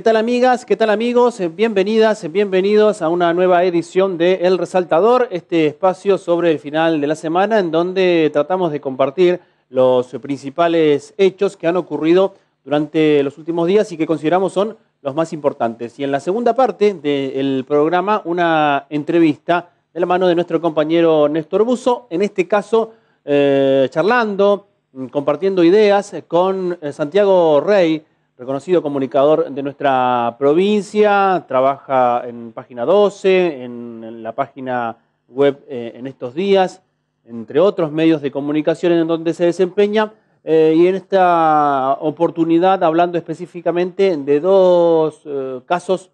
¿Qué tal amigas? ¿Qué tal amigos? Eh, bienvenidas, eh, bienvenidos a una nueva edición de El Resaltador, este espacio sobre el final de la semana en donde tratamos de compartir los principales hechos que han ocurrido durante los últimos días y que consideramos son los más importantes. Y en la segunda parte del programa, una entrevista de la mano de nuestro compañero Néstor Buzo, en este caso eh, charlando, mm, compartiendo ideas con Santiago Rey, reconocido comunicador de nuestra provincia, trabaja en página 12, en, la página web eh, en estos días, entre otros medios de comunicación en donde se desempeña. Eh, y en esta oportunidad, hablando específicamente de dos eh, casos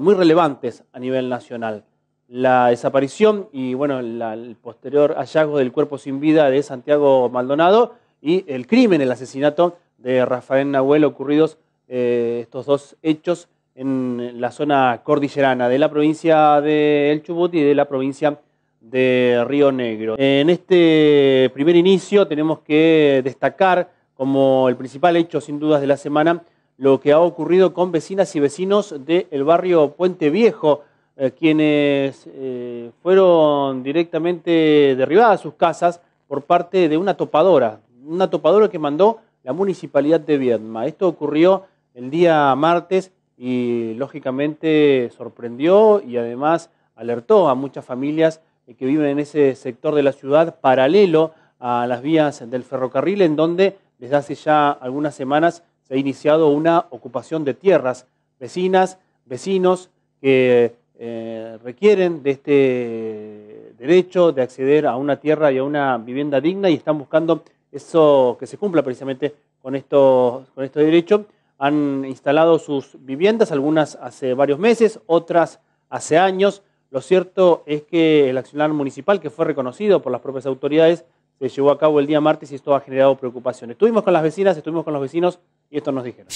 muy relevantes a nivel nacional. La desaparición y bueno, el posterior hallazgo del cuerpo sin vida de Santiago Maldonado y el crimen, el asesinato de Rafael Nahuel ocurridos eh, estos dos hechos en la zona cordillerana de la provincia de El Chubut y de la provincia de Río Negro. En este primer inicio tenemos que destacar como el principal hecho sin dudas de la semana lo que ha ocurrido con vecinas y vecinos del barrio Puente Viejo, eh, quienes eh, fueron directamente derribadas sus casas por parte de una topadora, una topadora que mandó la Municipalidad de Viedma. Esto ocurrió el día martes y lógicamente sorprendió y además alertó a muchas familias que viven en ese sector de la ciudad paralelo a las vías del ferrocarril en donde desde hace ya algunas semanas se ha iniciado una ocupación de tierras vecinas, vecinos que eh, requieren de este derecho de acceder a una tierra y a una vivienda digna y están buscando eso que se cumpla precisamente con esto con estos derecho Han instalado sus viviendas, algunas hace varios meses, otras hace años. Lo cierto es que el accionar municipal, que fue reconocido por las propias autoridades, se llevó a cabo el día martes y esto ha generado preocupación. Estuvimos con las vecinas, estuvimos con los vecinos y esto nos dijeron.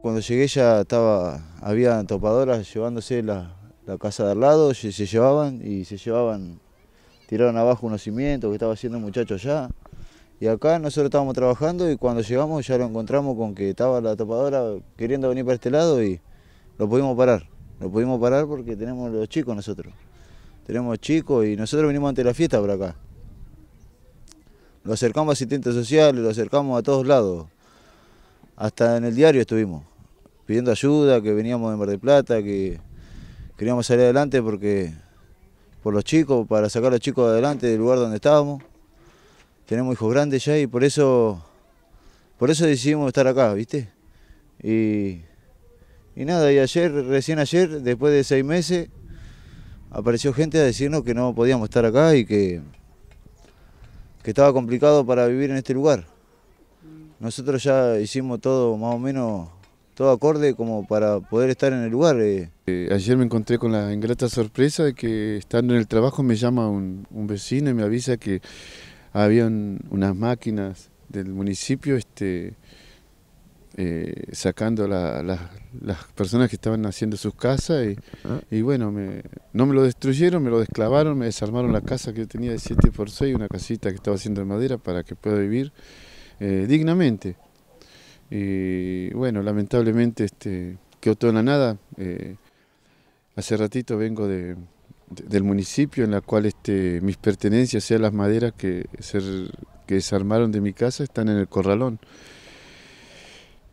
Cuando llegué ya estaba había topadoras llevándose la, casa de al lado, se, se, llevaban y se llevaban, tiraron abajo unos cimientos que estaba haciendo muchachos muchacho allá. Y acá nosotros estábamos trabajando y cuando llegamos ya lo encontramos con que estaba la topadora queriendo venir para este lado y lo pudimos parar. Lo pudimos parar porque tenemos los chicos nosotros. Tenemos chicos y nosotros vinimos ante la fiesta por acá. Lo acercamos a asistentes sociales, lo acercamos a todos lados. Hasta en el diario estuvimos pidiendo ayuda, que veníamos de Mar del Plata, que queríamos salir adelante porque por los chicos, para sacar a los chicos adelante del lugar donde estábamos. Tenemos hijos grandes ya y por eso, por eso decidimos estar acá, ¿viste? Y, y nada, y ayer, recién ayer, después de seis meses, apareció gente a decirnos que no podíamos estar acá y que, que estaba complicado para vivir en este lugar. Nosotros ya hicimos todo más o menos todo acorde como para poder estar en el lugar. Eh. Eh, ayer me encontré con la ingrata sorpresa de que estando en el trabajo me llama un, vecino y me avisa que había unas máquinas del municipio este, eh, sacando la, las personas que estaban haciendo sus casas y, ah. bueno, no me lo destruyeron, me lo desclavaron, me desarmaron la casa que yo tenía de 7 x 6, una casita que estaba haciendo de madera para que pueda vivir dignamente. Y eh, bueno, lamentablemente este, quedó en la nada. Eh, hace ratito vengo de, del municipio en la cual este, mis pertenencias, sea las maderas que, se que desarmaron de mi casa, están en el corralón.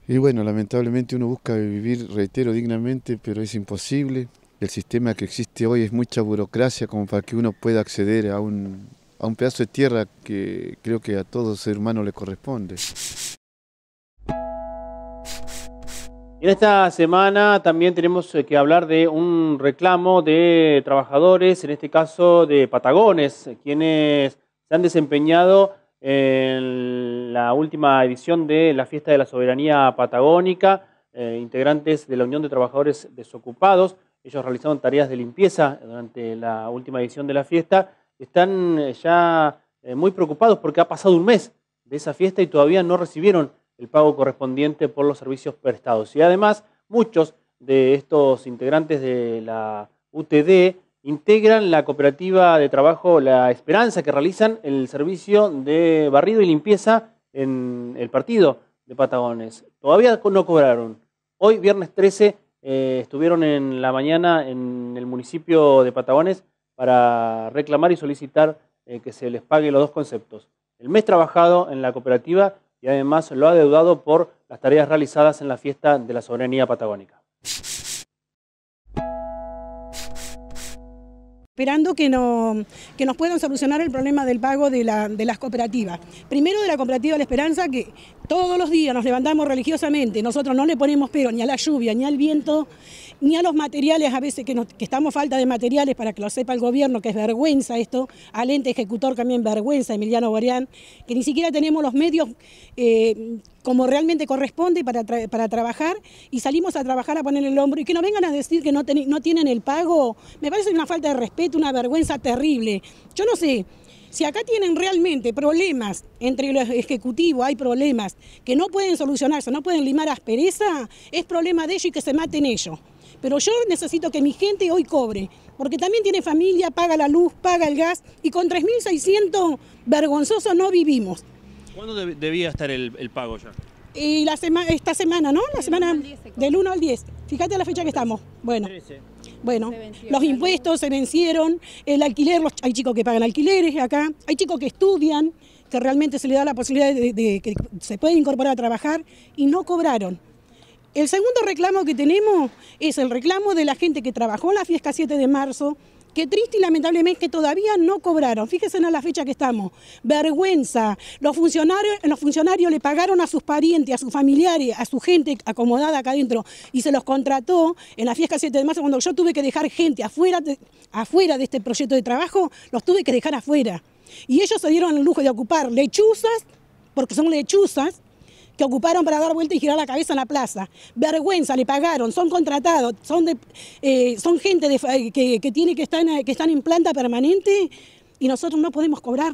Y bueno, lamentablemente uno busca vivir, reitero, dignamente, pero es imposible. El sistema que existe hoy es mucha burocracia como para que uno pueda acceder a un, a un pedazo de tierra que creo que a todo ser humano le corresponde. En esta semana también tenemos eh, que hablar de un reclamo de trabajadores, en este caso de Patagones, quienes se han desempeñado en la última edición de la Fiesta de la Soberanía Patagónica, eh, integrantes de la Unión de Trabajadores Desocupados. Ellos realizaron tareas de limpieza durante la última edición de la fiesta. Están eh, ya muy preocupados porque ha pasado un mes de esa fiesta y todavía no recibieron el pago correspondiente por los servicios prestados. Y además, muchos de estos integrantes de la UTD integran la cooperativa de trabajo La Esperanza, que realizan el servicio de barrido y limpieza en el partido de Patagones. Todavía no cobraron. Hoy, viernes 13, eh, estuvieron en la mañana en el municipio de Patagones para reclamar y solicitar eh, que se les pague los dos conceptos. El mes trabajado en la cooperativa y además lo ha deudado por las tareas realizadas en la fiesta de la soberanía patagónica. esperando que, no, nos puedan solucionar el problema del pago de, de, las cooperativas. Primero de la cooperativa La Esperanza, que todos los días nos levantamos religiosamente, nosotros no le ponemos pero ni a la lluvia, ni al viento, ni a los materiales, a veces que, estamos falta de materiales para que lo sepa el gobierno, que es vergüenza esto, al ente ejecutor también vergüenza, Emiliano Boreán, que ni siquiera tenemos los medios eh, como realmente corresponde para, para trabajar y salimos a trabajar a poner el hombro y que nos vengan a decir que no, no tienen el pago, me parece una falta de respeto, una vergüenza terrible. Yo no sé, si acá tienen realmente problemas entre los ejecutivos, hay problemas que no pueden solucionarse, no pueden limar aspereza, es problema de ellos y que se maten ellos. Pero yo necesito que mi gente hoy cobre, porque también tiene familia, paga la luz, paga el gas y con 3.600 vergonzosos no vivimos. ¿Cuándo debía estar el, pago ya? Y la esta semana, ¿no? La semana del 1 al 10. Fíjate la fecha que estamos. Bueno. Bueno, los impuestos se vencieron, el alquiler, hay chicos que pagan alquileres acá, hay chicos que estudian, que realmente se le da la posibilidad de, que se pueden incorporar a trabajar y no cobraron. El segundo reclamo que tenemos es el reclamo de la gente que trabajó en la fiesta 7 de marzo, que triste y lamentablemente todavía no cobraron. Fíjense en la fecha que estamos. Vergüenza. Los funcionarios, los funcionarios le pagaron a sus parientes, a sus familiares, a su gente acomodada acá adentro y se los contrató en la fiesta 7 de marzo. Cuando yo tuve que dejar gente afuera afuera de este proyecto de trabajo, los tuve que dejar afuera. Y ellos se dieron el lujo de ocupar lechuzas, porque son lechuzas, que ocuparon para dar vuelta y girar la cabeza en la plaza. Vergüenza, le pagaron, son contratados, son, eh, son gente eh, que, tiene, que, están, eh, que están en planta permanente y nosotros no podemos cobrar.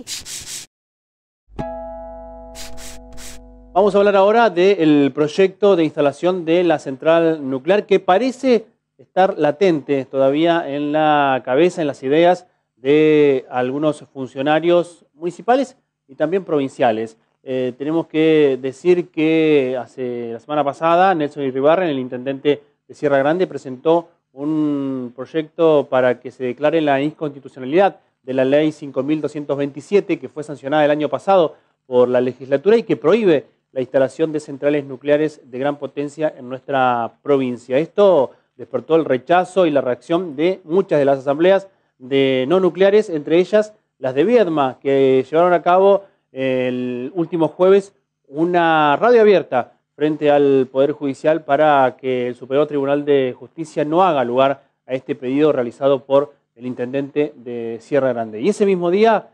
Vamos a hablar ahora del proyecto de instalación de la central nuclear que parece estar latente todavía en la cabeza, en las ideas de algunos funcionarios municipales y también provinciales. Eh, tenemos que decir que hace la semana pasada Nelson Irribarren, el intendente de Sierra Grande, presentó un proyecto para que se declare la inconstitucionalidad de la ley 5.227 que fue sancionada el año pasado por la legislatura y que prohíbe la instalación de centrales nucleares de gran potencia en nuestra provincia. Esto despertó el rechazo y la reacción de muchas de las asambleas de no nucleares, entre ellas las de Viedma, que llevaron a cabo el último jueves una radio abierta frente al Poder Judicial para que el Superior Tribunal de Justicia no haga lugar a este pedido realizado por el intendente de Sierra Grande. Y ese mismo día,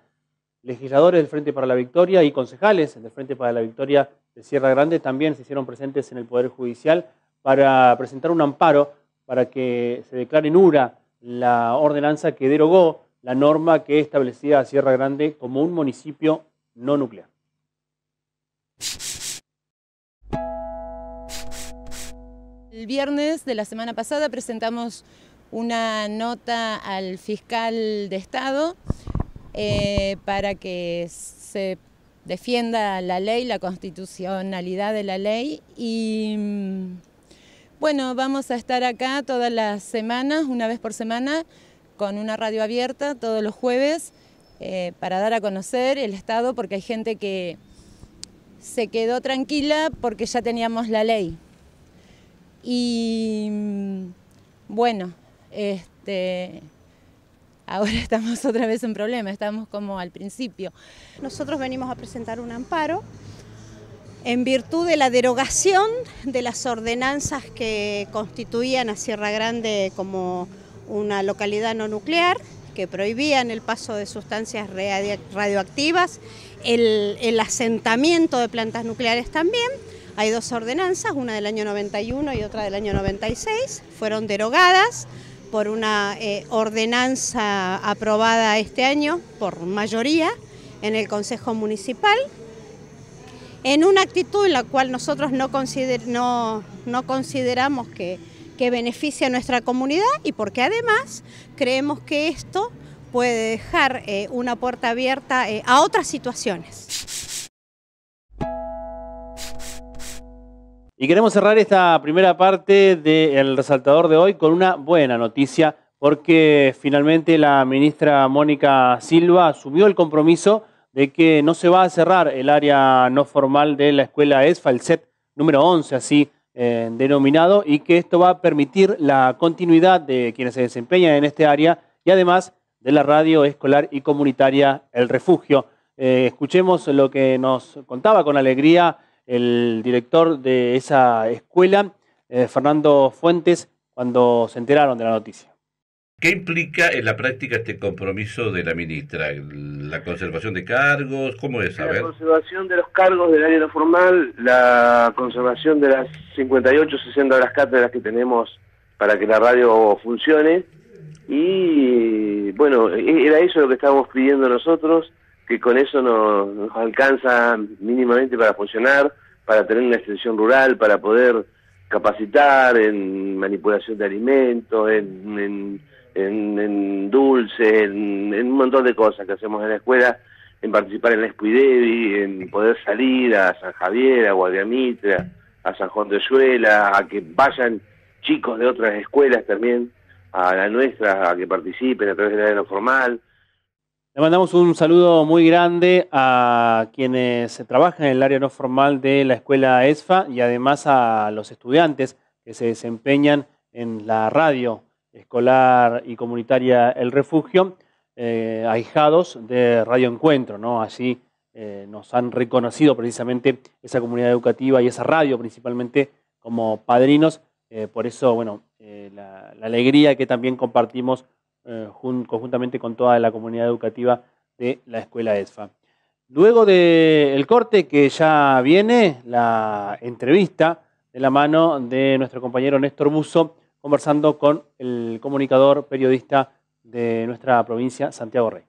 legisladores del Frente para la Victoria y concejales del Frente para la Victoria de Sierra Grande también se hicieron presentes en el Poder Judicial para presentar un amparo para que se declare nula la ordenanza que derogó la norma que establecía a Sierra Grande como un municipio no nuclear. El viernes de la semana pasada presentamos una nota al fiscal de Estado eh, para que se defienda la ley, la constitucionalidad de la ley y mm, bueno, vamos a estar acá todas las semanas, una vez por semana, con una radio abierta todos los jueves eh, para dar a conocer el Estado porque hay gente que se quedó tranquila porque ya teníamos la ley. Y mm, bueno, este, ahora estamos otra vez en problema, estamos como al principio. Nosotros venimos a presentar un amparo en virtud de la derogación de las ordenanzas que constituían a Sierra Grande como una localidad no nuclear que prohibían el paso de sustancias radioactivas, el, asentamiento de plantas nucleares también. Hay dos ordenanzas, una del año 91 y otra del año 96, fueron derogadas por una eh, ordenanza aprobada este año por mayoría en el Consejo Municipal, en una actitud en la cual nosotros no consideramos que que beneficia a nuestra comunidad y porque además creemos que esto puede dejar eh, una puerta abierta eh, a otras situaciones. Y queremos cerrar esta primera parte del resaltador de hoy con una buena noticia, porque finalmente la ministra Mónica Silva asumió el compromiso de que no se va a cerrar el área no formal de la escuela ESFA, el SET número 11, así denominado y que esto va a permitir la continuidad de quienes se desempeñan en este área y además de la radio escolar y comunitaria El Refugio. Eh, escuchemos lo que nos contaba con alegría el director de esa escuela, eh, Fernando Fuentes, cuando se enteraron de la noticia. ¿Qué implica en la práctica este compromiso de la ministra? ¿La conservación de cargos? ¿Cómo es? A la conservación de los cargos del área no formal, la conservación de las 58, 60 horas las cátedras que tenemos para que la radio funcione. Y bueno, e-, era eso lo que estábamos pidiendo nosotros, que con eso nos, alcanza mínimamente para funcionar, para tener una extensión rural, para poder capacitar en manipulación de alimentos, en en, dulce, en, un montón de cosas que hacemos en la escuela, en participar en la Escuidevi, en poder salir a San Javier, a Guadiamitra, a San Juan de Suela a que vayan chicos de otras escuelas también a la nuestra, a que participen a través área no formal. Le mandamos un saludo muy grande a quienes trabajan en el área no formal de la escuela ESFA y además a los estudiantes que se desempeñan en la radio escolar y comunitaria El Refugio, eh, ahijados de Radio Encuentro, ¿no? así eh, nos han reconocido precisamente esa comunidad educativa y esa radio principalmente como padrinos. Eh, por eso, bueno, la, alegría que también compartimos conjuntamente con toda la comunidad educativa de la Escuela ESFA. Luego del corte que ya viene, la entrevista de la mano de nuestro compañero Néstor Buzo conversando con el comunicador periodista de nuestra provincia, Santiago Rey.